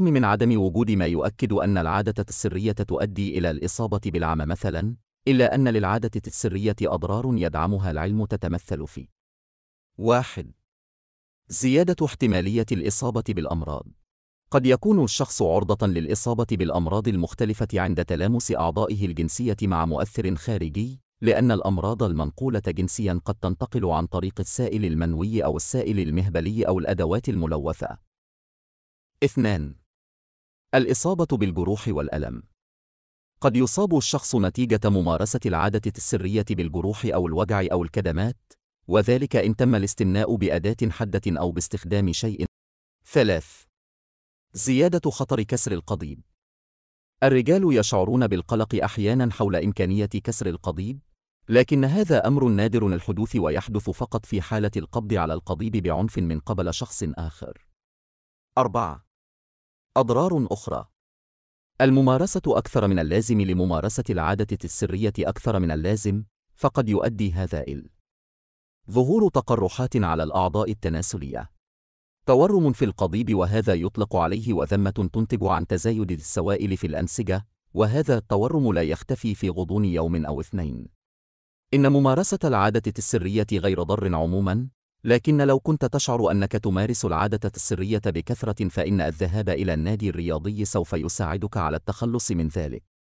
بالرغم من عدم وجود ما يؤكد أن العادة السرية تؤدي إلى الإصابة بالعمى مثلا، إلا أن للعادة السرية أضرار يدعمها العلم تتمثل في واحد زيادة احتمالية الإصابة بالأمراض قد يكون الشخص عرضة للإصابة بالأمراض المختلفة عند تلامس أعضائه الجنسية مع مؤثر خارجي، لأن الأمراض المنقولة جنسيا قد تنتقل عن طريق السائل المنوي أو السائل المهبلي أو الأدوات الملوثة. 2. الإصابة بالجروح والألم قد يصاب الشخص نتيجة ممارسة العادة السرية بالجروح أو الوجع أو الكدمات، وذلك إن تم الاستمناء بأداة حادة أو باستخدام شيء. 3. زيادة خطر كسر القضيب الرجال يشعرون بالقلق أحياناً حول إمكانية كسر القضيب، لكن هذا أمر نادر الحدوث ويحدث فقط في حالة القبض على القضيب بعنف من قبل شخص آخر. 4. أضرار أخرى الممارسة أكثر من اللازم لممارسة العادة السرية أكثر من اللازم، فقد يؤدي هذا إلى ظهور تقرحات على الأعضاء التناسلية تورم في القضيب وهذا يطلق عليه وذمة تنتج عن تزايد السوائل في الأنسجة، وهذا التورم لا يختفي في غضون يوم أو اثنين. إن ممارسة العادة السرية غير ضر عموماً، لكن لو كنت تشعر أنك تمارس العادة السرية بكثرة فإن الذهاب إلى النادي الرياضي سوف يساعدك على التخلص من ذلك